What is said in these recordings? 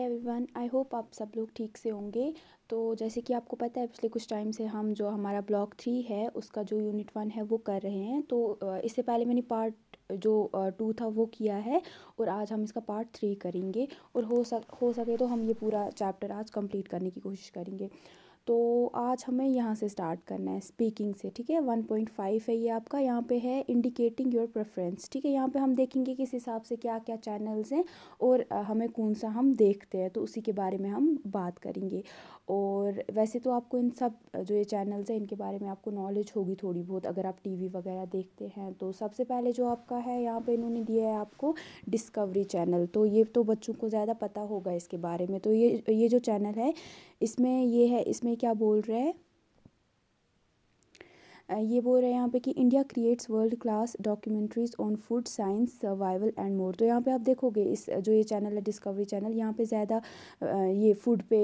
Everyone I hope आप सब लोग ठीक से होंगे तो जैसे कि आपको पता है पिछले कुछ टाइम से हम जो हमारा ब्लॉक थ्री है उसका जो यूनिट वन है वो कर रहे हैं तो इससे पहले मैंने पार्ट जो टू था वो किया है और आज हम इसका पार्ट थ्री करेंगे और हो सक हो सके तो हम ये पूरा चैप्टर आज कंप्लीट करने की कोशिश करेंगे तो आज हमें यहाँ से स्टार्ट करना है स्पीकिंग से ठीक है वन पॉइंट फाइव है ये आपका यहाँ पे है इंडिकेटिंग योर प्रेफरेंस ठीक है यहाँ पे हम देखेंगे किस हिसाब से क्या क्या चैनल्स हैं और हमें कौन सा हम देखते हैं तो उसी के बारे में हम बात करेंगे और वैसे तो आपको इन सब जो ये चैनल्स हैं इनके बारे में आपको नॉलेज होगी थोड़ी बहुत अगर आप टीवी वगैरह देखते हैं तो सबसे पहले जो आपका है यहाँ पे इन्होंने दिया है आपको डिस्कवरी चैनल तो ये तो बच्चों को ज़्यादा पता होगा इसके बारे में तो ये ये जो चैनल है इसमें ये है इसमें क्या बोल रहे हैं ये बोल रहे हैं यहाँ पे कि India creates world class documentaries on food science survival and more तो यहाँ पे आप देखोगे इस जो ये चैनल है डिस्कवरी चैनल यहाँ पे ज़्यादा ये फूड पे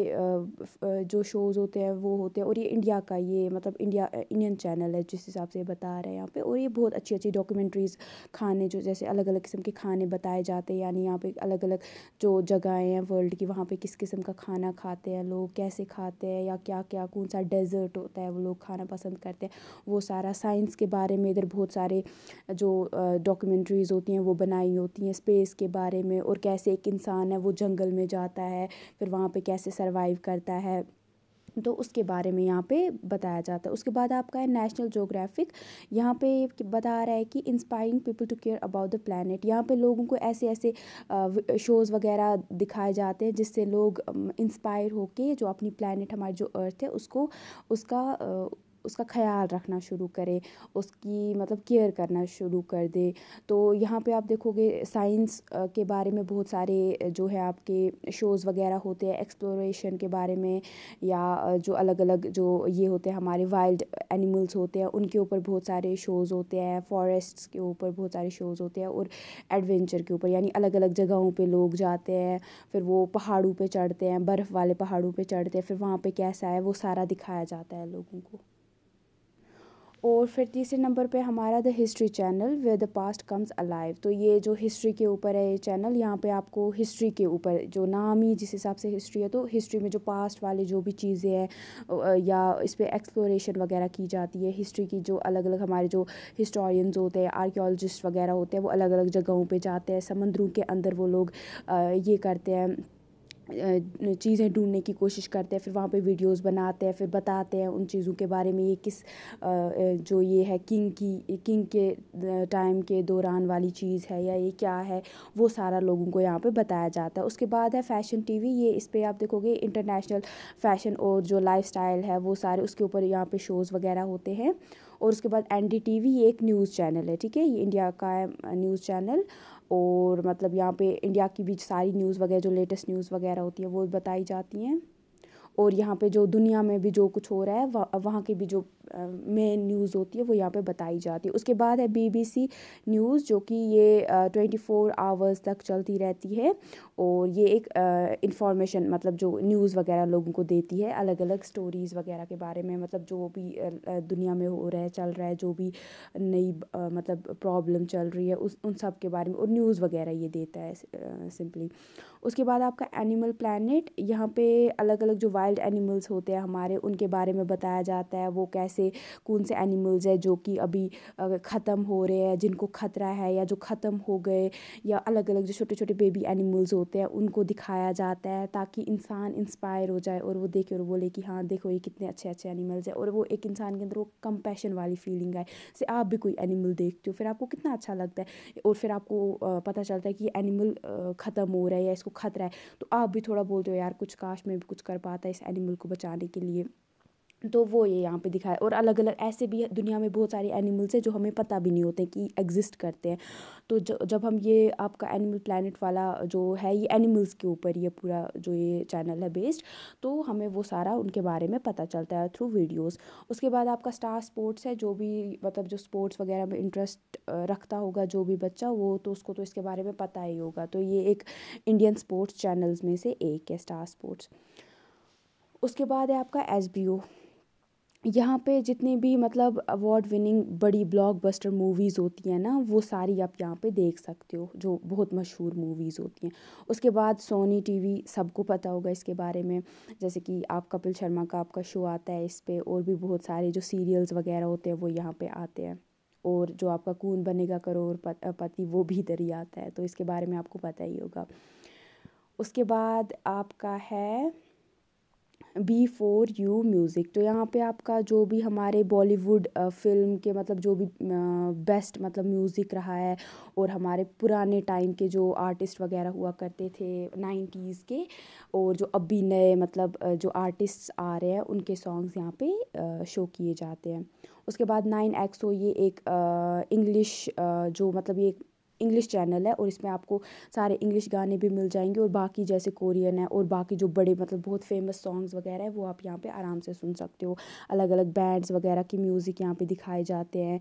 जो शोज़ होते हैं वो होते हैं और ये इंडिया का ये मतलब इंडिया इंडियन चैनल है जिस हिसाब से बता रहे हैं यहाँ पर और ये बहुत अच्छी अच्छी डॉक्यूमेंट्रीज़ खाने जो जैसे अलग अलग किस्म के खाने बताए जाते हैं यानी यहाँ पे अलग अलग जो जगहें हैं वर्ल्ड की वहाँ पर किस किस्म का खाना खाते हैं लोग कैसे खाते हैं या क्या क्या कौन सा डेजर्ट होता है वो लोग खाना पसंद करते हैं वो वो सारा साइंस के बारे में इधर बहुत सारे जो डॉक्यूमेंट्रीज़ होती हैं वो बनाई होती हैं स्पेस के बारे में और कैसे एक इंसान है वो जंगल में जाता है फिर वहाँ पर कैसे सर्वाइव करता है तो उसके बारे में यहाँ पे बताया जाता है उसके बाद आपका है नेशनल जोग्राफिक यहाँ पे बता रहा है कि inspiring people to care about the planet यहाँ पे लोगों को ऐसे ऐसे शोज़ वगैरह दिखाए जाते हैं जिससे लोग इंस्पायर होके जो अपनी प्लानट हमारी जो अर्थ है उसको उसका उसका ख्याल रखना शुरू करे उसकी मतलब केयर करना शुरू कर दे तो यहाँ पे आप देखोगे साइंस के बारे में बहुत सारे जो है आपके शोज़ वगैरह होते हैं एक्सप्लोरेशन के बारे में या जो अलग अलग जो ये होते हैं हमारे वाइल्ड एनिमल्स होते हैं उनके ऊपर बहुत सारे शोज़ होते हैं फॉरेस्ट्स के ऊपर बहुत सारे शोज़ होते हैं और एडवेंचर के ऊपर यानी अलग अलग जगहों पर लोग जाते हैं फिर वो पहाड़ों पर चढ़ते हैं बर्फ़ वाले पहाड़ों पर चढ़ते हैं फिर वहाँ पर कैसा है वो सारा दिखाया जाता है लोगों को और फिर तीसरे नंबर पे हमारा the history channel where the past comes alive तो ये जो हिस्ट्री के ऊपर है ये चैनल यहाँ पे आपको हिस्ट्री के ऊपर जो नाम ही जिस हिसाब से हिस्ट्री है तो हिस्ट्री में जो पास्ट वाले जो भी चीज़ें हैं या इस पर एक्सप्लोरेशन वगैरह की जाती है हिस्ट्री की जो अलग अलग हमारे जो हिस्टोरियंस होते हैं आर्कियोलॉजिस्ट वगैरह होते हैं वो अलग अलग जगहों पर जाते हैं समंदरों के अंदर वो लोग ये करते हैं चीज़ें ढूंढने की कोशिश करते हैं फिर वहाँ पे वीडियोस बनाते हैं फिर बताते हैं उन चीज़ों के बारे में ये किस जो ये है किंग की किंग के टाइम के दौरान वाली चीज़ है या ये क्या है वो सारा लोगों को यहाँ पे बताया जाता है उसके बाद है फैशन टीवी ये इस पर आप देखोगे इंटरनेशनल फैशन और जो लाइफ है वो सारे उसके ऊपर यहाँ पे शोज़ वगैरह होते हैं और उसके बाद एन ये एक न्यूज़ चैनल है ठीक है ये इंडिया का न्यूज़ चैनल और मतलब यहाँ पे इंडिया की भी सारी न्यूज़ वगैरह जो लेटेस्ट न्यूज़ वगैरह होती है वो बताई जाती हैं और यहाँ पे जो दुनिया में भी जो कुछ हो रहा है वह वहाँ की भी जो मेन न्यूज़ होती है वो यहाँ पे बताई जाती है उसके बाद है बीबीसी न्यूज़ जो कि ये ट्वेंटी फोर आवर्स तक चलती रहती है और ये एक इंफॉर्मेशन मतलब जो न्यूज़ वगैरह लोगों को देती है अलग अलग स्टोरीज़ वगैरह के बारे में मतलब जो भी दुनिया में हो रहा है चल रहा है जो भी नई मतलब प्रॉब्लम चल रही है उस उन सब के बारे में और न्यूज़ वगैरह ये देता है सिंपली उसके बाद आपका एनिमल प्लानट यहाँ पर अलग अलग जो वाइल्ड वाइल्ड एनिमल्स होते हैं हमारे उनके बारे में बताया जाता है वो कैसे कौन से एनिमल्स है जो कि अभी ख़त्म हो रहे हैं जिनको खतरा है या जो ख़त्म हो गए या अलग अलग जो छोटे छोटे बेबी एनिमल्स होते हैं उनको दिखाया जाता है ताकि इंसान इंस्पायर हो जाए और वो देखे और बोले कि हाँ देखो ये कितने अच्छे अच्छे एनिमल्स हैं और वो एक इंसान के अंदर वो कंपेशन वाली फीलिंग आए जैसे आप भी कोई एनिमल देखते हो फिर आपको कितना अच्छा लगता है और फिर आपको पता चलता है कि ये एनिमल ख़त्म हो रहा है या इसको खतरा है तो आप भी थोड़ा बोलते हो यार कुछ काश में भी कुछ कर पाता है इस एनिमल को बचाने के लिए तो वो ये यहाँ पे दिखाया और अलग अलग ऐसे भी दुनिया में बहुत सारे एनिमल्स हैं जो हमें पता भी नहीं होते कि एग्जिस्ट करते हैं तो ज, जब हम ये आपका एनिमल प्लानट वाला जो है ये एनिमल्स के ऊपर ये पूरा जो ये चैनल है बेस्ड तो हमें वो सारा उनके बारे में पता चलता है थ्रू वीडियोज़ उसके बाद आपका स्टार स्पोर्ट्स है जो भी मतलब जो स्पोर्ट्स वगैरह में इंटरेस्ट रखता होगा जो भी बच्चा वो तो उसको तो इसके बारे में पता ही होगा तो ये एक इंडियन स्पोर्ट्स चैनल्स में से एक है स्टार स्पोर्ट्स उसके बाद है आपका एस बी ओ यहाँ पे जितनी भी मतलब अवार्ड विनिंग बड़ी ब्लॉकबस्टर मूवीज़ होती हैं ना वो सारी आप यहाँ पे देख सकते हो जो बहुत मशहूर मूवीज़ होती हैं उसके बाद सोनी टीवी सबको पता होगा इसके बारे में जैसे कि आप कपिल शर्मा का आपका शो आता है इस पर और भी बहुत सारे जो सीरियल्स वगैरह होते हैं वो यहाँ पर आते हैं और जो आपका कून बनेगा करोड़ पति वो भी इधर ही आता है तो इसके बारे में आपको पता ही होगा उसके बाद आपका है बी फ़ोर यू म्यूज़िक तो यहाँ पे आपका जो भी हमारे बॉलीवुड फ़िल्म के मतलब जो भी बेस्ट मतलब म्यूज़िक रहा है और हमारे पुराने टाइम के जो आर्टिस्ट वगैरह हुआ करते थे नाइन्टीज़ के और जो अभी नए मतलब जो आर्टिस्ट आ रहे हैं उनके सॉन्ग्स यहाँ पे शो किए जाते हैं उसके बाद नाइन एक्सो ये एक इंग्लिश जो मतलब ये इंग्लिश चैनल है और इसमें आपको सारे इंग्लिश गाने भी मिल जाएंगे और बाकी जैसे कोरियन है और बाकी जो बड़े मतलब बहुत फेमस सॉन्ग्स वगैरह है वो आप यहाँ पे आराम से सुन सकते हो अलग अलग बैंड्स वगैरह की म्यूज़िक यहाँ पे दिखाए जाते हैं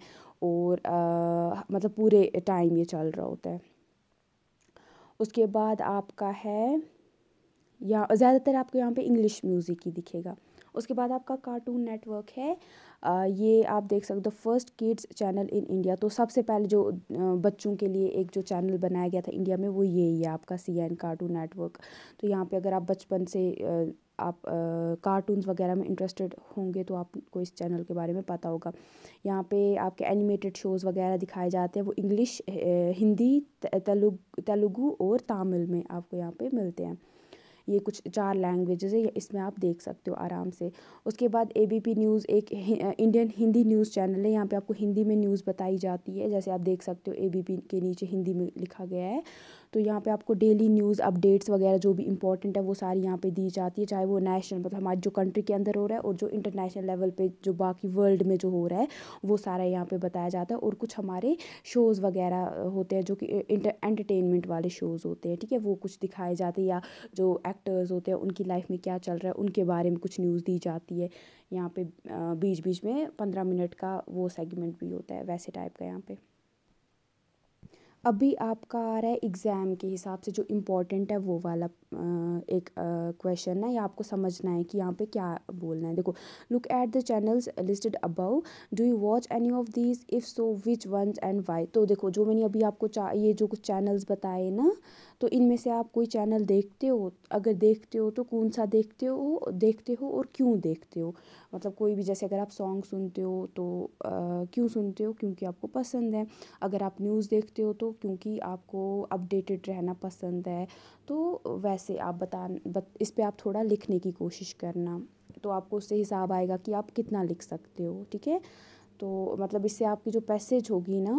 और आ, मतलब पूरे टाइम ये चल रहा होता है उसके बाद आपका है यहाँ ज़्यादातर आपको यहाँ पे इंग्लिश म्यूज़िक ही दिखेगा उसके बाद आपका कार्टून नेटवर्क है आ, ये आप देख सकते हो first kids channel in India तो सबसे पहले जो बच्चों के लिए एक जो चैनल बनाया गया था इंडिया में वो यही है आपका सी एन कार्टून नेटवर्क तो यहाँ पे अगर आप बचपन से आप कार्टून्स वगैरह में इंटरेस्टेड होंगे तो आपको इस चैनल के बारे में पता होगा यहाँ पे आपके एनिमेटेड शोज़ वगैरह दिखाए जाते हैं वो इंग्लिश हिंदी तेलुगु तेलुगु और तमिल में आपको यहाँ पे मिलते हैं ये कुछ चार लैंग्वेजेस है इसमें आप देख सकते हो आराम से उसके बाद एबीपी न्यूज़ एक इंडियन हिंदी न्यूज़ चैनल है यहाँ पे आपको हिंदी में न्यूज़ बताई जाती है जैसे आप देख सकते हो एबीपी के नीचे हिंदी में लिखा गया है तो यहाँ पे आपको डेली न्यूज़ अपडेट्स वगैरह जो भी इंपॉर्टेंट है वो सारी यहाँ पे दी जाती है चाहे वो नेशनल मतलब हमारी जो कंट्री के अंदर हो रहा है और जो इंटरनेशनल लेवल पे जो बाकी वर्ल्ड में जो हो रहा है वो सारा यहाँ पे बताया जाता है और कुछ हमारे शोज़ वगैरह होते हैं जो कि एंटरटेनमेंट वाले शोज़ होते हैं ठीक है वो कुछ दिखाए जाते हैं या जो एक्टर्स होते हैं उनकी लाइफ में क्या चल रहा है उनके बारे में कुछ न्यूज़ दी जाती है यहाँ पर बीच बीच में पंद्रह मिनट का वो सेगमेंट भी होता है वैसे टाइप का यहाँ पर अभी आपका आ रहा है एग्ज़ाम के हिसाब से जो इम्पोर्टेंट है वो वाला एक क्वेश्चन है या आपको समझना है कि यहाँ पे क्या बोलना है देखो look at the channels listed above do you watch any of this if so which ones and why तो देखो जो मैंने अभी आपको चाह ये जो कुछ चैनल्स बताए ना तो इनमें से आप कोई चैनल देखते हो अगर देखते हो तो कौन सा देखते हो देखते हो और क्यों देखते हो मतलब कोई भी जैसे अगर आप सॉन्ग सुनते हो तो क्यों सुनते हो क्योंकि आपको पसंद है अगर आप न्यूज़ देखते हो तो क्योंकि आपको अपडेटेड रहना पसंद है तो वैसे आप बता बत, इस पर आप थोड़ा लिखने की कोशिश करना तो आपको उससे हिसाब आएगा कि आप कितना लिख सकते हो ठीक है तो मतलब इससे आपकी जो पैसेज होगी ना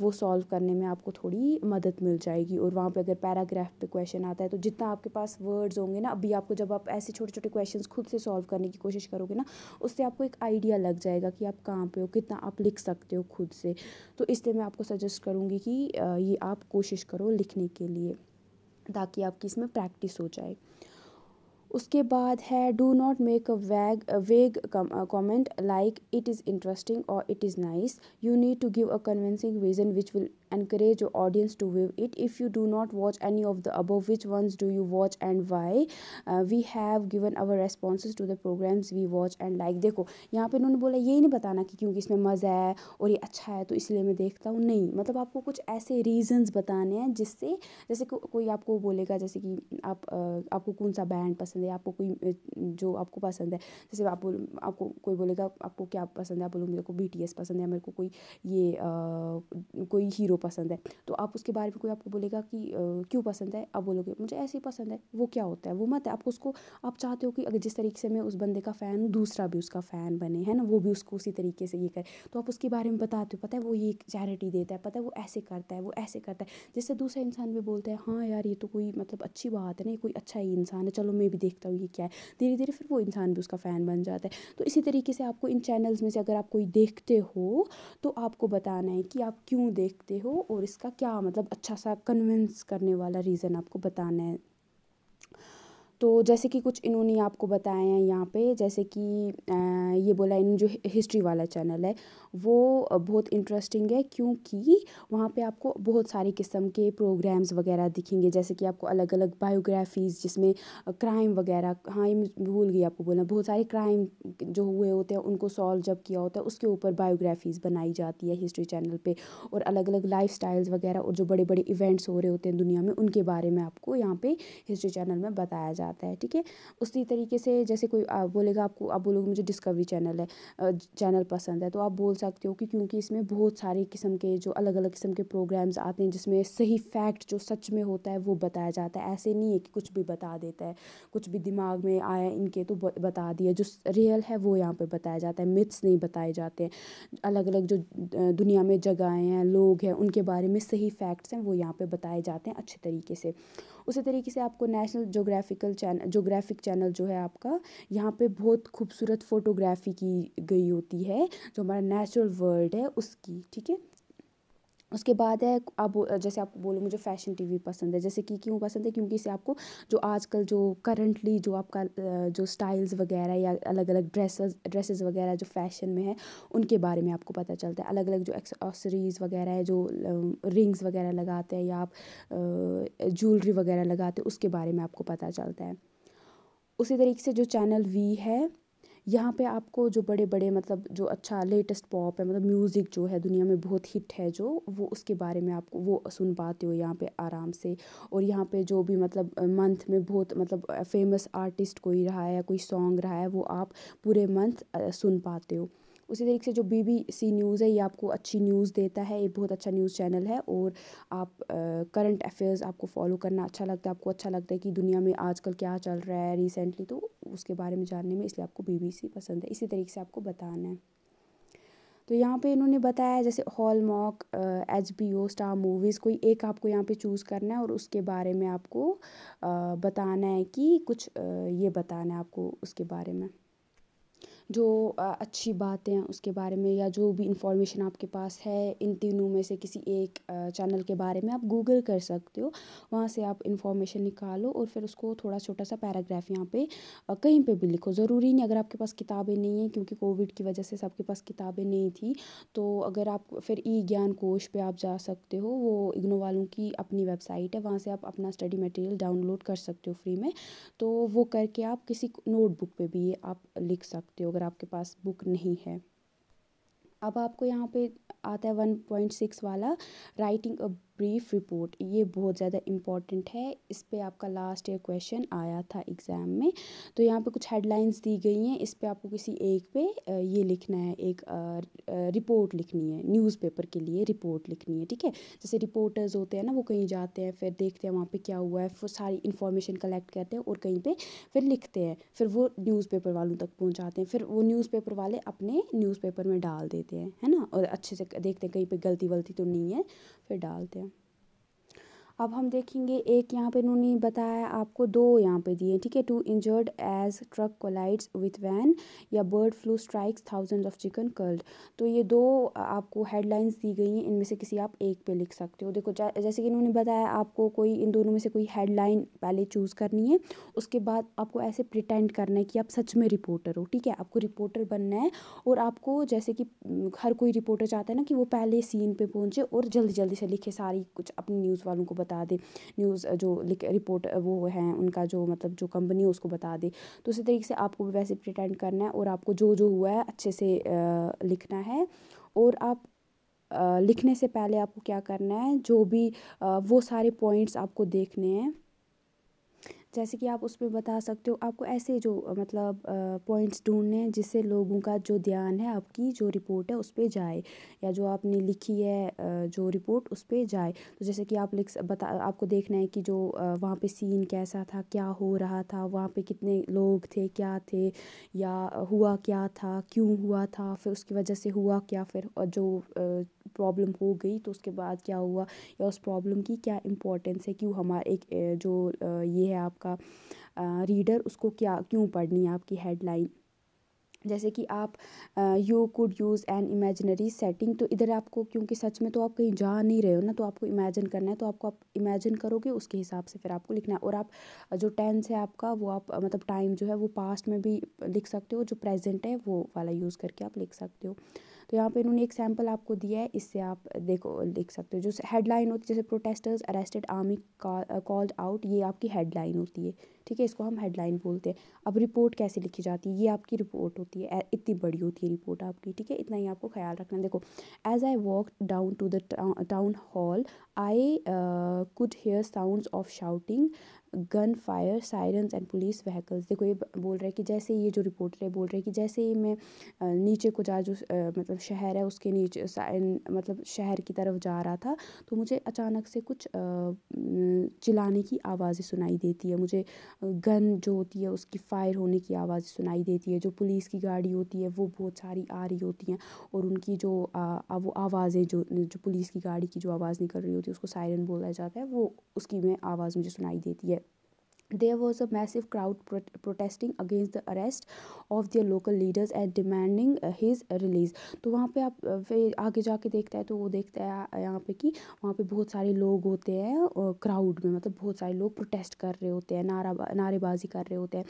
वो सॉल्व करने में आपको थोड़ी मदद मिल जाएगी और वहाँ पे अगर पैराग्राफ पे क्वेश्चन आता है तो जितना आपके पास वर्ड्स होंगे ना अभी आपको जब आप ऐसे छोटे छोटे क्वेश्चंस खुद से सॉल्व करने की कोशिश करोगे ना उससे आपको एक आइडिया लग जाएगा कि आप कहाँ पे हो कितना आप लिख सकते हो खुद से तो इसलिए मैं आपको सजेस्ट करूँगी कि ये आप कोशिश करो लिखने के लिए ताकि आपकी इसमें प्रैक्टिस हो जाए उसके बाद है do not make a vague vague comment like it is interesting और it is nice you need to give a convincing reason which will encourage your audience to view it if you do not watch any of the above which ones do you watch and why uh, we have given our responses to the programs we watch and like देखो यहाँ पर उन्होंने बोला ये नहीं बताना कि क्योंकि इसमें मज़ा है और ये अच्छा है तो इसलिए मैं देखता हूँ नहीं मतलब आपको कुछ ऐसे रीजंस बताने हैं जिससे जैसे को, कोई आपको बोलेगा जैसे कि आप आ, आपको कौन सा बैंड पसंद है आपको कोई जो आपको पसंद है जैसे आप बोल आपको कोई बोलेगा आपको क्या पसंद है आप बोलोगे मेरे को बी टी एस पसंद है मेरे को कोई ये आ, कोई हीरो क्यों पसंद है तो आप उसके बारे में कोई आपको बोलेगा कि क्यों पसंद है आप बोलोगे मुझे ऐसे ही पसंद है वो क्या होता है वो मत है आपको उसको आप चाहते हो कि अगर जिस तरीके से मैं उस बंदे का फ़ैन हूँ दूसरा भी उसका फ़ैन बने है ना वो भी उसको उसी तरीके से ये करे तो आप उसके बारे में बताते हो पता है वो ये चैरिटी देता है पता है वो ऐसे करता है वो ऐसे करता है जिससे दूसरा इंसान भी बोलता है हाँ यार ये तो कोई मतलब अच्छी बात है ना ये कोई अच्छा ही इंसान है चलो मैं भी देखता हूँ ये क्या है धीरे धीरे फिर वो इंसान भी उसका फ़ैन बन जाता है तो इसी तरीके से आपको इन चैनल्स में से अगर आप कोई देखते हो तो आपको बताना है कि आप क्यों देखते हो हो और इसका क्या मतलब अच्छा सा कन्विंस करने वाला रीज़न आपको बताना है तो जैसे कि कुछ इन्होंने आपको बताया है यहाँ पे जैसे कि ये बोला इन्होंने जो हिस्ट्री वाला चैनल है वो बहुत इंटरेस्टिंग है क्योंकि वहाँ पे आपको बहुत सारे किस्म के प्रोग्राम्स वगैरह दिखेंगे जैसे कि आपको अलग अलग बायोग्राफीज़ जिसमें क्राइम वगैरह हाँ ये भूल गई आपको बोलना बहुत सारे क्राइम जो हुए होते हैं उनको सॉल्व जब किया होता है उसके ऊपर बायोग्राफीज़ बनाई जाती है हिस्ट्री चैनल पर और अलग अलग लाइफ वगैरह और जो बड़े बड़े इवेंट्स हो रहे होते हैं दुनिया में उनके बारे में आपको यहाँ पर हिस्ट्री चैनल में बताया जाता आता है ठीक है उसी तरीके से जैसे कोई आप बोलेगा आपको आप बोलोगे मुझे डिस्कवरी चैनल है चैनल पसंद है तो आप बोल सकते हो कि क्योंकि इसमें बहुत सारे किस्म के जो अलग अलग किस्म के प्रोग्राम्स आते हैं जिसमें सही फैक्ट जो सच में होता है वो बताया जाता है ऐसे नहीं है कि कुछ भी बता देता है कुछ भी दिमाग में आया इनके तो बता दिया जो रियल है वो यहाँ पर बताया जाता है मिथ्स नहीं बताए जाते हैं अलग अलग जो दुनिया में जगहें हैं लोग हैं उनके बारे में सही फैक्ट्स हैं वो यहाँ पर बताए जाते हैं अच्छे तरीके से उसी तरीके से आपको national geographical channel geographic channel जो है आपका यहाँ पे बहुत खूबसूरत फ़ोटोग्राफी की गई होती है जो हमारा नेचुरल वर्ल्ड है उसकी ठीक है उसके बाद है अब जैसे आप बोलो मुझे फ़ैशन टीवी पसंद है जैसे कि क्यों पसंद है क्योंकि इसे आपको जो आजकल जो करंटली जो आपका जो स्टाइल्स वगैरह या अलग अलग ड्रेसेस ड्रेसेस वगैरह जो फैशन में है उनके बारे में आपको पता चलता है अलग अलग जो एक्सेसरीज़ वगैरह है जो रिंग्स वगैरह लगाते हैं या आप ज्वेलरी वगैरह लगाते हैं उसके बारे में आपको पता चलता है उसी तरीके से जो चैनल वी है यहाँ पे आपको जो बड़े बड़े मतलब जो अच्छा लेटेस्ट पॉप है मतलब म्यूज़िक जो है दुनिया में बहुत हिट है जो वो उसके बारे में आपको वो सुन पाते हो यहाँ पे आराम से और यहाँ पे जो भी मतलब मंथ में बहुत मतलब फेमस आर्टिस्ट कोई रहा है कोई सॉन्ग रहा है वो आप पूरे मंथ सुन पाते हो उसी तरीके से जो बीबीसी न्यूज़ है ये आपको अच्छी न्यूज़ देता है ये बहुत अच्छा न्यूज़ चैनल है और आप करंट अफेयर्स आपको फॉलो करना अच्छा लगता है आपको अच्छा लगता है कि दुनिया में आजकल क्या चल रहा है रिसेंटली तो उसके बारे में जानने में इसलिए आपको बीबीसी पसंद है इसी तरीके से आपको बताना है तो यहाँ पे इन्होंने बताया जैसे Hallmark H B O star movies कोई एक आपको यहाँ पे चूज़ करना है और उसके बारे में आपको आ, बताना है कि कुछ आ, ये बताना है आपको उसके बारे में जो अच्छी बातें हैं उसके बारे में या जो भी इंफॉर्मेशन आपके पास है इन तीनों में से किसी एक चैनल के बारे में आप गूगल कर सकते हो वहाँ से आप इंफॉर्मेशन निकालो और फिर उसको थोड़ा छोटा सा पैराग्राफ यहाँ पे कहीं पे भी लिखो ज़रूरी नहीं अगर आपके पास किताबें नहीं हैं क्योंकि कोविड की वजह से सबके पास किताबें नहीं थी तो अगर आप फिर ई ज्ञान कोश पर आप जा सकते हो वो इग्नो वालों की अपनी वेबसाइट है वहाँ से आप अपना स्टडी मटेरियल डाउनलोड कर सकते हो फ्री में तो वो करके आप किसी नोटबुक पर भी आप लिख सकते हो अगर आपके पास बुक नहीं है अब आपको यहाँ पे आता है वन पॉइंट सिक्स वाला राइटिंग ब्रीफ रिपोर्ट ये बहुत ज़्यादा इम्पॉर्टेंट है इस पर आपका लास्ट ईयर क्वेश्चन आया था एग्ज़ाम में तो यहाँ पे कुछ हेडलाइंस दी गई हैं इस पर आपको किसी एक पे ये लिखना है एक रिपोर्ट लिखनी है न्यूज़पेपर के लिए रिपोर्ट लिखनी है ठीक है जैसे रिपोर्टर्स होते हैं ना वो कहीं जाते हैं फिर देखते हैं वहाँ पर क्या हुआ है फिर सारी इन्फॉर्मेशन कलेक्ट करते हैं और कहीं पर फिर लिखते हैं फिर वो न्यूज़ वालों तक पहुँचाते हैं फिर वो न्यूज़ वाले अपने न्यूज़ में डाल देते हैं है ना और अच्छे से देखते हैं कहीं पर गलती वलती तो नहीं है फिर डालते हैं अब हम देखेंगे एक यहाँ पे इन्होंने बताया आपको दो यहाँ पे दिए ठीक है two injured as truck collides with van या bird flu strikes thousand of chicken culled तो ये दो आपको हेडलाइंस दी गई हैं इनमें से किसी आप एक पे लिख सकते हो देखो जैसे कि इन्होंने बताया आपको कोई इन दोनों में से कोई हेडलाइन पहले चूज़ करनी है उसके बाद आपको ऐसे प्रिटेंड करना है कि आप सच में रिपोर्टर हो ठीक है आपको रिपोर्टर बनना है और आपको जैसे कि हर कोई रिपोर्टर चाहता है ना कि वो पहले सीन पर पहुँचे और जल्दी जल्दी से लिखे सारी कुछ अपनी न्यूज़ वालों को बता बता दे न्यूज़ जो रिपोर्ट वो हैं उनका जो मतलब जो कंपनी है उसको बता दे तो उसी तरीके से आपको भी वैसे प्रिटेंड करना है और आपको जो जो हुआ है अच्छे से लिखना है और आप लिखने से पहले आपको क्या करना है जो भी वो सारे पॉइंट्स आपको देखने हैं जैसे कि आप उसमें बता सकते हो आपको ऐसे जो मतलब पॉइंट्स ढूंढने हैं जिससे लोगों का जो ध्यान है आपकी जो रिपोर्ट है उस पर जाए या जो आपने लिखी है जो रिपोर्ट उस पर जाए तो जैसे कि आप लिख बता आपको देखना है कि जो वहाँ पे सीन कैसा था क्या हो रहा था वहाँ पे कितने लोग थे क्या थे या हुआ क्या था क्यों हुआ था फिर उसकी वजह से हुआ क्या फिर और जो प्रॉब्लम हो गई तो उसके बाद क्या हुआ या उस प्रॉब्लम की क्या इम्पोर्टेंस है क्यों हमारे एक जो ये है आपका रीडर उसको क्या क्यों पढ़नी है आपकी हेडलाइन जैसे कि आप you could use an imaginary setting तो इधर आपको क्योंकि सच में तो आप कहीं जा नहीं रहे हो ना तो आपको इमेजिन करना है तो आपको आप इमेजिन करोगे उसके हिसाब से फिर आपको लिखना है और आप जो टेंस है आपका वो आप मतलब टाइम जो है वो पास्ट में भी लिख सकते हो जो प्रेजेंट है वो वाला यूज़ करके आप लिख सकते हो तो यहाँ पे इन्होंने एक सैम्पल आपको दिया है इससे आप देखो देख सकते हो जो हेडलाइन होती है जैसे protesters arrested army called out ये आपकी हेडलाइन होती है ठीक है इसको हम हेडलाइन बोलते हैं अब रिपोर्ट कैसे लिखी जाती है ये आपकी रिपोर्ट होती है इतनी बड़ी होती है रिपोर्ट आपकी ठीक है इतना ही आपको ख्याल रखना देखो as I walk down to the town hall I could hear sound of shouting gun fire sirens and police vehicles देखो ये बोल रहे हैं कि जैसे ये जो रिपोर्टर है बोल रहे हैं कि जैसे ही मैं नीचे को जा जो मतलब शहर है उसके नीचे मतलब शहर की तरफ जा रहा था तो मुझे अचानक से कुछ चिल्लाने की आवाज़ें सुनाई देती है मुझे गन जो होती है उसकी फायर होने की आवाज़ सुनाई देती है जो पुलिस की गाड़ी होती है वो बहुत सारी आ रही होती हैं और उनकी जो वो आवाज़ें जो जो पुलिस की गाड़ी की जो आवाज़ निकल रही होती है उसको सायरन बोला जाता है वो उसकी में आवाज़ मुझे सुनाई देती है There was a massive crowd pro protesting against the arrest of their local leaders and demanding uh, his uh, release. तो वहाँ पर आप uh, फिर आगे जाके देखता है तो वो देखता है यहाँ पर कि वहाँ पर बहुत सारे लोग होते हैं क्राउड में मतलब बहुत सारे लोग प्रोटेस्ट कर रहे होते हैं नारा नारेबाजी कर रहे होते हैं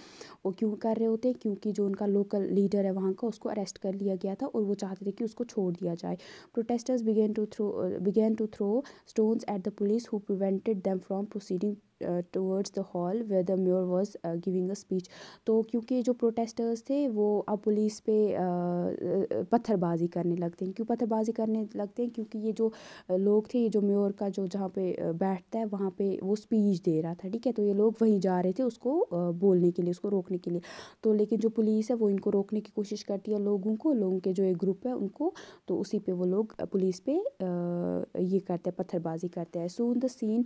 वो क्यों कर रहे होते हैं क्योंकि जो उनका लोकल लीडर है वहाँ का उसको अरेस्ट कर लिया गया था और वो चाहते थे कि उसको छोड़ दिया जाए protesters begin to throw begin to throw stones at the police who prevented them from proceeding towards the hall where the mayor was giving a speech तो क्योंकि जो प्रोटेस्टर्स थे वो अब पुलिस पे uh, uh, पत्थरबाजी करने लगते हैं क्यों पत्थरबाजी करने लगते हैं क्योंकि ये जो uh, लोग थे ये जो म्योर का जो जहाँ पे बैठता है वहाँ पे वो स्पीच दे रहा था ठीक है तो ये लोग वहीं जा रहे थे उसको बोलने के लिए उसको रोकने के लिए तो लेकिन जो पुलिस है वो इनको रोकने की कोशिश करती है लोगों को लोगों के जो एक ग्रुप है उनको तो उसी पर वो लोग पुलिस पे ये करते हैं पत्थरबाजी करते हैं soon the scene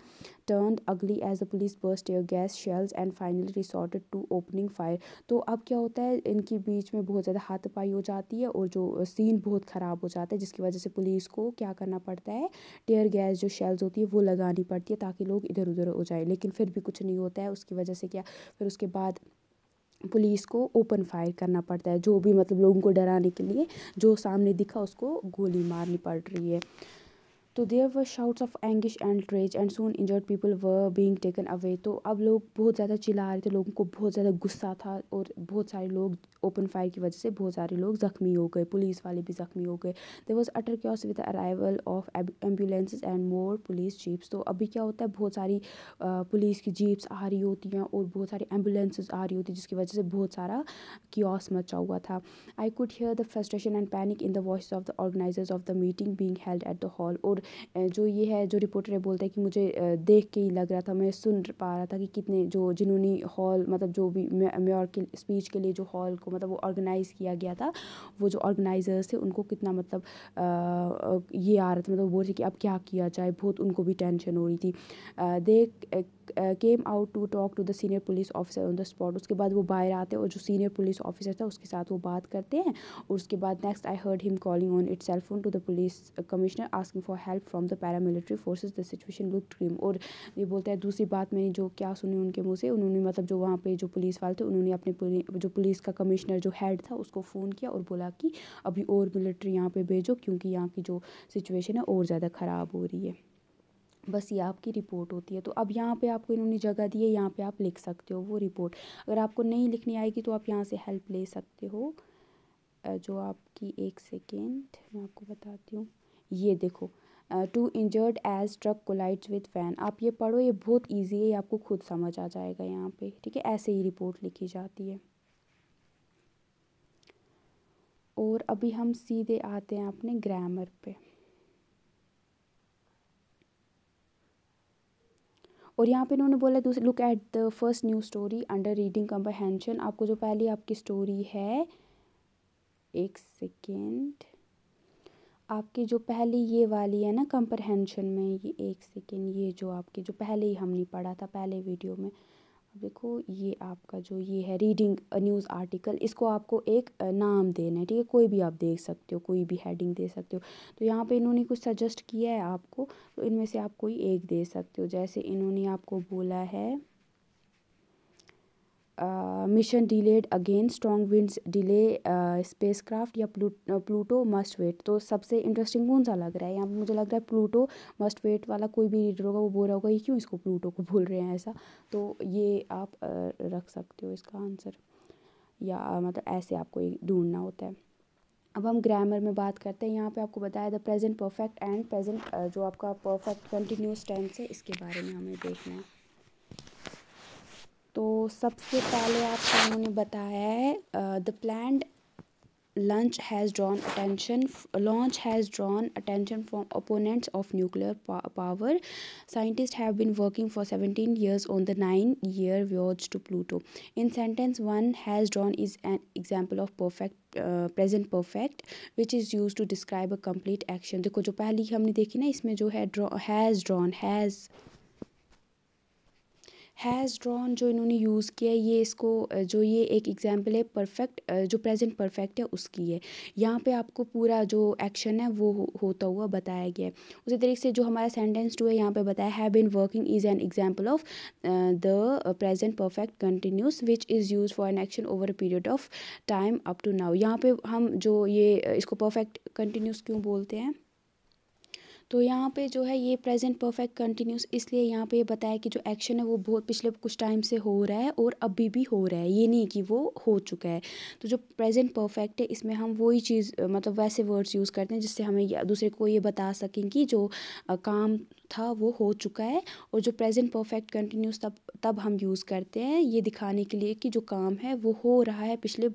turn ugly as the police burst tear gas shells and finally resorted to opening fire तो अब क्या होता है इनके बीच में बहुत ज़्यादा पाई हो जाती है और जो सीन बहुत ख़राब हो जाता है जिसकी वजह से पुलिस को क्या करना पड़ता है टेयर गैस जो शेल्स होती है वो लगानी पड़ती है ताकि लोग इधर उधर हो जाए लेकिन फिर भी कुछ नहीं होता है उसकी वजह से क्या फिर उसके बाद पुलिस को ओपन फायर करना पड़ता है जो भी मतलब लोगों को डराने के लिए जो सामने दिखा उसको गोली मारनी पड़ रही है तो there were shouts of anguish and tears and soon injured people were being taken away तो अब लोग बहुत ज़्यादा चिल्ला रहे थे लोगों को बहुत ज़्यादा गुस्सा था और बहुत सारे लोग ओपन फायर की वजह से बहुत सारे लोग ज़ख्मी हो गए पुलिस वाले भी ज़ख्मी हो गए there was utter chaos with arrival of ambulances and more police jeeps तो अभी क्या होता है बहुत सारी पुलिस की जीप्स आ रही होती हैं और बहुत सारी एम्बुलेंसेज आ रही होती जिसकी वजह से बहुत सारा क्योस मचा हुआ था I could hear the frustration and panic in the voice of the organisers of the meeting being held at the hall और जो ये है जो रिपोर्टर है बोलता है कि मुझे देख के ही लग रहा था मैं सुन पा रहा था कि कितने जो जिन्होंने हॉल मतलब जो भी मेयर के स्पीच के लिए जो हॉल को मतलब वो ऑर्गेनाइज़ किया गया था वो जो ऑर्गेनाइज़र्स थे उनको कितना मतलब आ, ये आ रहा था मतलब बोल थे कि अब क्या किया जाए बहुत उनको भी टेंशन हो रही थी देख came out to talk to the senior police officer on the spot उसके बाद वो बाहर आते हैं और जो सीनियर पुलिस ऑफिसर था उसके साथ वो बात करते हैं और उसके बाद next I heard him calling on it cell phone to the police commissioner asking for help from the paramilitary forces the situation look grim और ये बोलता है दूसरी बात मैंने जो क्या सुनी उनके मुँह से उन्होंने मतलब जो वहाँ पर जो पुलिस वाले थे उन्होंने अपने जो पुलिस का कमिश्नर जो हेड था उसको फ़ोन किया और बोला कि अभी और मिलिट्री यहाँ पर भेजो क्योंकि यहाँ की जो सिचुएशन है और ज़्यादा ख़राब हो रही है बस ये आपकी रिपोर्ट होती है तो अब यहाँ पे आपको इन्होंने जगह दी है यहाँ पे आप लिख सकते हो वो रिपोर्ट अगर आपको नहीं लिखनी आएगी तो आप यहाँ से हेल्प ले सकते हो जो आपकी एक सेकेंड मैं आपको बताती हूँ ये देखो two injured as truck collides with van आप ये पढ़ो ये बहुत ईजी है ये आपको खुद समझ आ जाएगा यहाँ पे ठीक है ऐसे ही रिपोर्ट लिखी जाती है और अभी हम सीधे आते हैं अपने ग्रामर पे और यहाँ पे इन्होंने बोला दूसरी look at the first new story under reading comprehension आपको जो पहली आपकी स्टोरी है एक सेकेंड आपकी जो पहली ये वाली है ना कंप्रहेंशन में ये एक सेकेंड ये जो आपकी जो पहले ही हमने पढ़ा था पहले वीडियो में अब देखो ये आपका जो ये है रीडिंग न्यूज़ आर्टिकल इसको आपको एक नाम देना है ठीक है कोई भी आप देख सकते हो कोई भी हेडिंग दे सकते हो तो यहाँ पे इन्होंने कुछ सजेस्ट किया है आपको तो इनमें से आप कोई एक दे सकते हो जैसे इन्होंने आपको बोला है mission delayed again strong winds delay spacecraft या प्लूटो मस्ट वेट तो सबसे इंटरेस्टिंग कौन सा लग रहा है यहाँ पर मुझे लग रहा है प्लूटो मस्ट वेट वाला कोई भी रीडर होगा वो बोल रहा होगा ये क्यों इसको प्लूटो को भूल रहे हैं ऐसा तो ये आप uh, रख सकते हो इसका आंसर या uh, मतलब ऐसे आपको ढूंढना होता है अब हम ग्रामर में बात करते हैं यहाँ पे आपको बताया the present perfect and present जो आपका परफेक्ट कंटिन्यूस टेंस है इसके बारे में हमें देखना है तो सबसे पहले आपको उन्होंने बताया है the plan launch has drawn attention launch has drawn attention from opponents of nuclear power scientist have been working for seventeen years on the nine year voyage to Pluto in sentence one has drawn is an example of perfect present perfect which is use to describe a complete action uh, देखो जो पहली हमने देखी ना इसमें जो है draw has drawn has has drawn जो इन्होंने यूज़ किया है ये इसको जो ये एक एग्जाम्पल है परफेक्ट जो प्रेजेंट परफेक्ट है उसकी है यहाँ पे आपको पूरा जो एक्शन है वो होता हुआ बताया गया है उसी तरीके से जो हमारा सेंटेंस टू है यहाँ पे बताया have been working is an example of the present perfect continuous which is use for an action over a period of time up to now यहाँ पर हम जो ये इसको परफेक्ट कंटिन्यूस क्यों बोलते हैं तो यहाँ पे जो है ये प्रेजेंट परफेक्ट कंटिन्यूस इसलिए यहाँ पे बताया कि जो एक्शन है वो बहुत पिछले कुछ टाइम से हो रहा है और अभी भी हो रहा है ये नहीं कि वो हो चुका है तो जो प्रेजेंट परफेक्ट है इसमें हम वही चीज़ मतलब वैसे वर्ड्स यूज़ करते हैं जिससे हमें दूसरे को ये बता सकें कि जो काम था वो हो चुका है और जो प्रेजेंट परफेक्ट कंटिन्यूस तब तब हम यूज़ करते हैं ये दिखाने के लिए कि जो काम है वो हो रहा है पिछले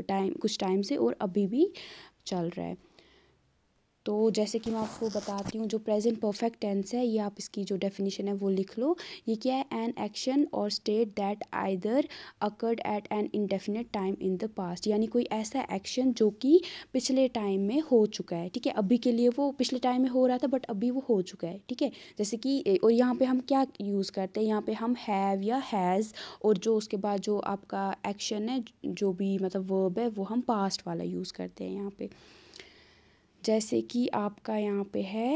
टाइम कुछ टाइम से और अभी भी चल रहा है तो जैसे कि मैं आपको बताती हूँ जो प्रेजेंट परफेक्ट टेंस है ये आप इसकी जो डेफिनेशन है वो लिख लो ये क्या है एन एक्शन और state that either occurred at an indefinite time in the past यानी कोई ऐसा एक्शन जो कि पिछले टाइम में हो चुका है ठीक है अभी के लिए वो पिछले टाइम में हो रहा था बट अभी वो हो चुका है ठीक है जैसे कि और यहाँ पर हम क्या यूज़ करते हैं यहाँ पर हम हैव या हैज़ और जो उसके बाद जो आपका एक्शन है जो भी मतलब वर्ब है वो हम पास्ट वाला यूज़ करते हैं यहाँ पर जैसे कि आपका यहाँ पे है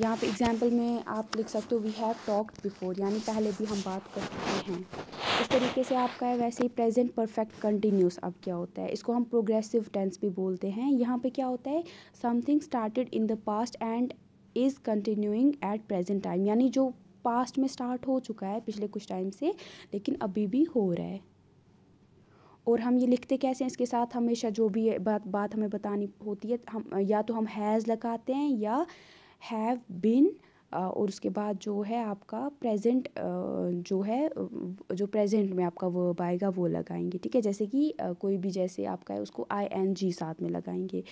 यहाँ पे एग्जाम्पल में आप लिख सकते हो वी हैव टॉक्ड बिफोर यानी पहले भी हम बात कर चुके हैं इस तरीके से आपका है वैसे ही प्रेजेंट परफेक्ट कंटिन्यूस अब क्या होता है इसको हम प्रोग्रेसिव टेंस भी बोलते हैं यहाँ पे क्या होता है something started in the past and is continuing at present time यानी जो पास्ट में स्टार्ट हो चुका है पिछले कुछ टाइम से लेकिन अभी भी हो रहा है और हम ये लिखते कैसे हैं इसके साथ हमेशा जो भी बात बात हमें बतानी होती है हम या तो हम हैज़ लगाते हैं या हैव बिन और उसके बाद जो है आपका प्रेजेंट जो है जो प्रेजेंट में आपका वर्ब आएगा वो लगाएंगे ठीक है जैसे कि कोई भी जैसे आपका है उसको आई एन जी साथ में लगाएंगे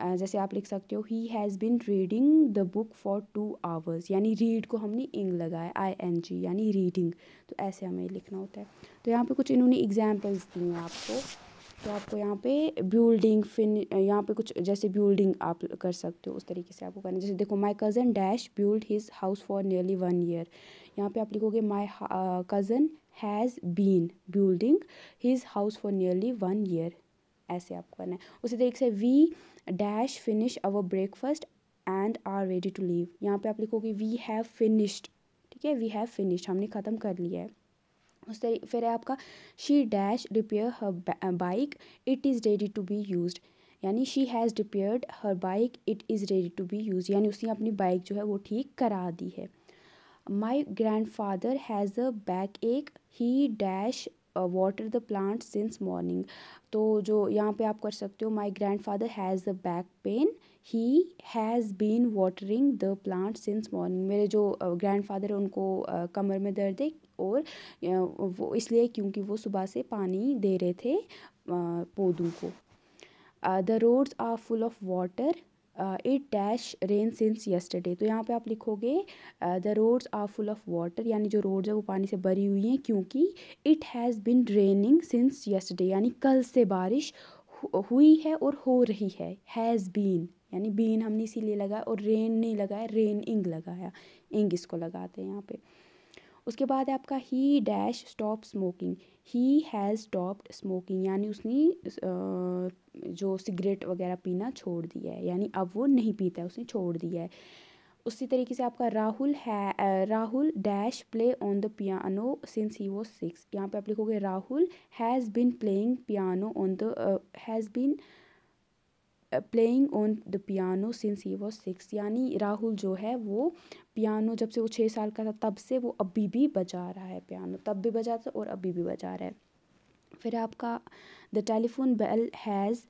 जैसे आप लिख सकते हो he has been reading the book for two hours यानी रीड को हमने इंग लगाया आई एन जी यानी रीडिंग तो ऐसे हमें लिखना होता है तो यहाँ पे कुछ इन्होंने एग्जाम्पल्स दी हैं आपको तो आपको यहाँ पे बिल्डिंग फिन यहाँ पे कुछ जैसे बिल्डिंग आप कर सकते हो उस तरीके से आपको करना जैसे देखो my cousin dash build his house for nearly one year यहाँ पे आप लिखोगे my cousin has been building his house for nearly one year ऐसे आपको करना है उसी तरीके से we dash finish our breakfast and are ready to leave यहाँ पे आप लिखोगे वी हैव फिनिश्ड ठीक है वी हैव फिनिश्ड हमने ख़त्म कर लिया है उस तरी फिर है आपका she dash repair her bike it is ready to be use यानी she has repaired her bike it is ready to be use यानी उसने अपनी बाइक जो है वो ठीक करा दी है my grandfather has a backache he dash water the plant since morning तो जो यहाँ पे आप कर सकते हो my grandfather has a back pain he has been watering the plant since morning मेरे जो ग्रैंड फादर है उनको uh, कमर में दर्द है और uh, वो इसलिए क्योंकि वो सुबह से पानी दे रहे थे uh, पौधों को the roads are full of water it dash rain since yesterday तो यहाँ पे आप लिखोगे the roads are full of water यानी जो रोड्स है वो पानी से भरी हुई हैं क्योंकि it has been raining since yesterday यानी कल से बारिश हुई है और हो रही है हैज़ बीन यानी बीन हमने इसीलिए लगाया और रेन नहीं लगाया रेन इंग लगाया इंग इसको लगाते हैं यहाँ पे उसके बाद है आपका he dash stop smoking he has stopped smoking यानी उसने जो सिगरेट वगैरह पीना छोड़ दिया है यानी अब वो नहीं पीता है उसने छोड़ दिया है उसी तरीके से आपका राहुल है Rahul dash play on the piano since he was six यहाँ पे आप लिखोगे Rahul has been playing piano on the has been playing on the piano since he was six यानी राहुल जो है वो पियानो जब से वो छः साल का था तब से वो अभी भी बजा रहा है पियानो तब भी बजा था और अभी भी बजा रहा है फिर आपका the telephone bell has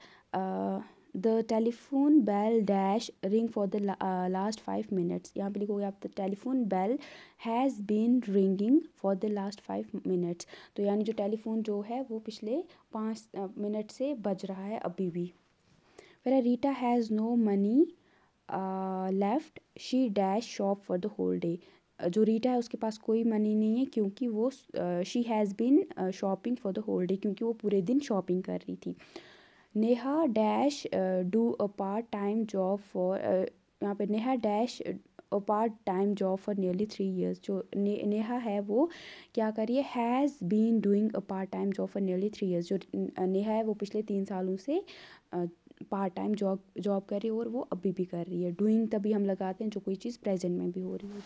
the telephone bell dash ring for the last five minutes यहाँ पे लिखोगे आप the telephone bell has been ringing for the last five minutes तो यानी जो टेलीफोन जो है वो पिछले पाँच मिनट uh, से बज रहा है अभी भी फिर Rita has no money left she dash shop for the the day uh, जो रीटा है उसके पास कोई मनी नहीं है क्योंकि वो she has been shopping for the whole day क्योंकि वो पूरे दिन शॉपिंग कर रही थी Neha dash do a part time job for यहाँ पे Neha dash a part time job for nearly three years जो ने, नेहा है वो क्या है has been doing a part time job for nearly three years जो uh, नेहा है वो पिछले तीन सालों से uh, part time job job కర్ రి హే ఔర్ वो అబ్బీ భీ కర్ రి హే డూయింగ్ తబీ హం లగాతే హే జో కుయి చీజ్ ప్రెసెంట్ మే భీ హో రి హే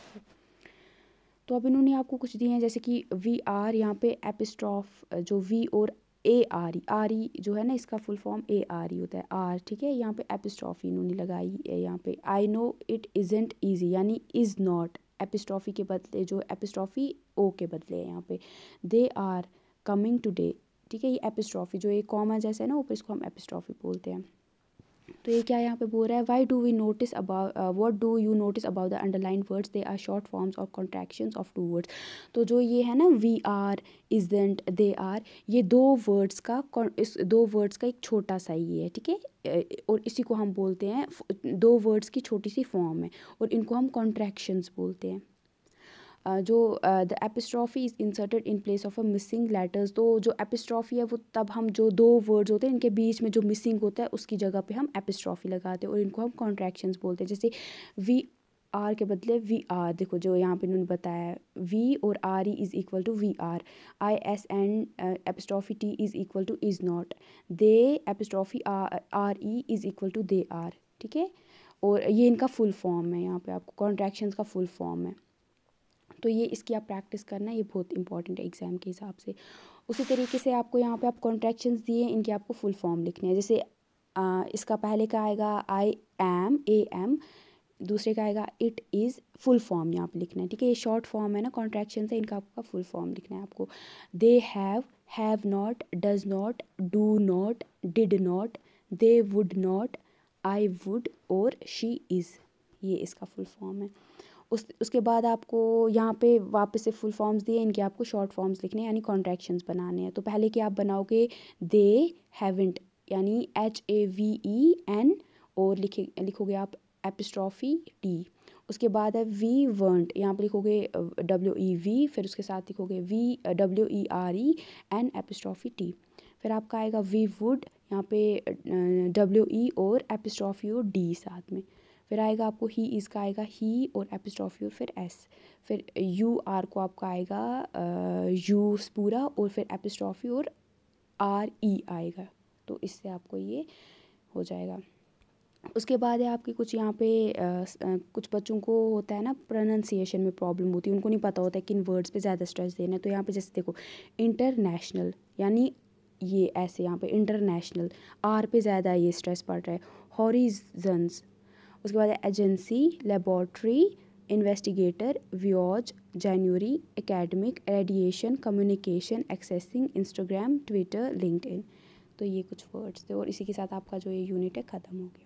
తో అబ్ ఇనోనే ఆప్కో కుచ్ దియే హే జైసే కి వి ఆర్ యహ పే ఎపస్ట్రాఫ్ జో వి ఔర్ A R E R E జో హే న ఇస్కా full form A R E హోతా హై ఆర్ ਠੀਕ హై యహ పే ఎపస్ట్రాఫీ ఇనోనే లగאי యహ పే I know it isn't easy యాని ఇస్ నాట్ ఎపస్ట్రాఫీ కే బదలే జో ఎపస్ట్రాఫీ ఓ కే బదలే హై యహ పే దే ఆర్ కమింగ్ టుడే ਠੀਕ హై యి ఎపస్ట్రాఫీ జో ఏ కామా జైసే న ਊపర్ ఇస్కో హం ఎపస్ట్రాఫీ బోల్తే హే तो ये क्या यहाँ पे बोल रहा है why do we notice about what do you notice about the underline words they are short forms और कॉन्ट्रैक्शन ऑफ टू वर्ड्स तो जो ये है ना we are isn't they are ये दो वर्ड्स का इस दो वर्ड्स का एक छोटा सा ये है ठीक है और इसी को हम बोलते हैं दो वर्ड्स की छोटी सी फॉर्म है और इनको हम कॉन्ट्रैक्शंस बोलते हैं जो the apostrophe is inserted in place of a missing letters तो जो एपिस्ट्रॉफी है वो तब हम जो दो वर्ड्स होते हैं इनके बीच में जो मिसिंग होता है उसकी जगह पे हम एपिस्ट्रॉफी लगाते हैं और इनको हम कॉन्ट्रैक्शन बोलते हैं जैसे वी आर के बदले वी आर देखो जो यहाँ पे इन्होंने बताया है वी और R E is equal to we are I S N apostrophe T is equal to is not they apostrophe R E is equal to they are ठीक है और ये इनका फुल फॉर्म है यहाँ पे आपको कॉन्ट्रैक्शंस का फुल फॉर्म है तो ये इसकी आप प्रैक्टिस करना ये बहुत इंपॉर्टेंट है एग्ज़ाम के हिसाब से उसी तरीके से आपको यहाँ पे आप कॉन्ट्रेक्शन दिए इनके आपको फुल फॉर्म लिखने हैं जैसे आ, इसका पहले का आएगा आई एम ए एम दूसरे का आएगा इट इज़ फुल फॉर्म यहाँ पे लिखना है ठीक है ये शॉर्ट फॉर्म है ना कॉन्ट्रेक्शन है इनका आपका फुल फॉर्म लिखना है आपको they have have not does not do not did not they would not I would और शी इज़ ये इसका फुल फॉर्म है उस उसके बाद आपको यहाँ पे वापस से फुल फॉर्म्स दिए इनके आपको शॉर्ट फॉर्म्स लिखने यानी कॉन्ट्रैक्शंस बनाने हैं तो पहले के आप बनाओगे दे हैवेंट यानी H A V E N और लिखे लिखोगे आप एपिस्ट्रॉफी टी उसके बाद है वी वर्ट यहाँ पर लिखोगे डब्ल्यू ई वी फिर उसके साथ लिखोगे we W E R E N apostrophe T फिर आपका आएगा वी वुड यहाँ पे डब्ल्यू ई e और एपिस्ट्रॉफी और डी साथ में फिर आएगा आपको ही इसका आएगा ही और एपिस्ट्रॉफी और फिर एस फिर यू आर को आपका आएगा यू पूरा और फिर एपिस्ट्रॉफी और आर ई e आएगा तो इससे आपको ये हो जाएगा उसके बाद है आपके कुछ यहाँ पे आ, कुछ बच्चों को होता है ना प्रोनाउंसिएशन में प्रॉब्लम होती है उनको नहीं पता होता है किन वर्ड्स पे ज़्यादा स्ट्रेस देना है तो यहाँ पे जैसे देखो इंटरनेशनल यानी ये ऐसे यहाँ पे इंटरनेशनल आर पे ज़्यादा ये स्ट्रेस पड़ रहा है हॉरीजन्स उसके बाद agency laboratory investigator views January academic radiation communication accessing Instagram Twitter linked तो ये कुछ वर्ड्स थे और इसी के साथ आपका जो ये यूनिट है ख़त्म हो गया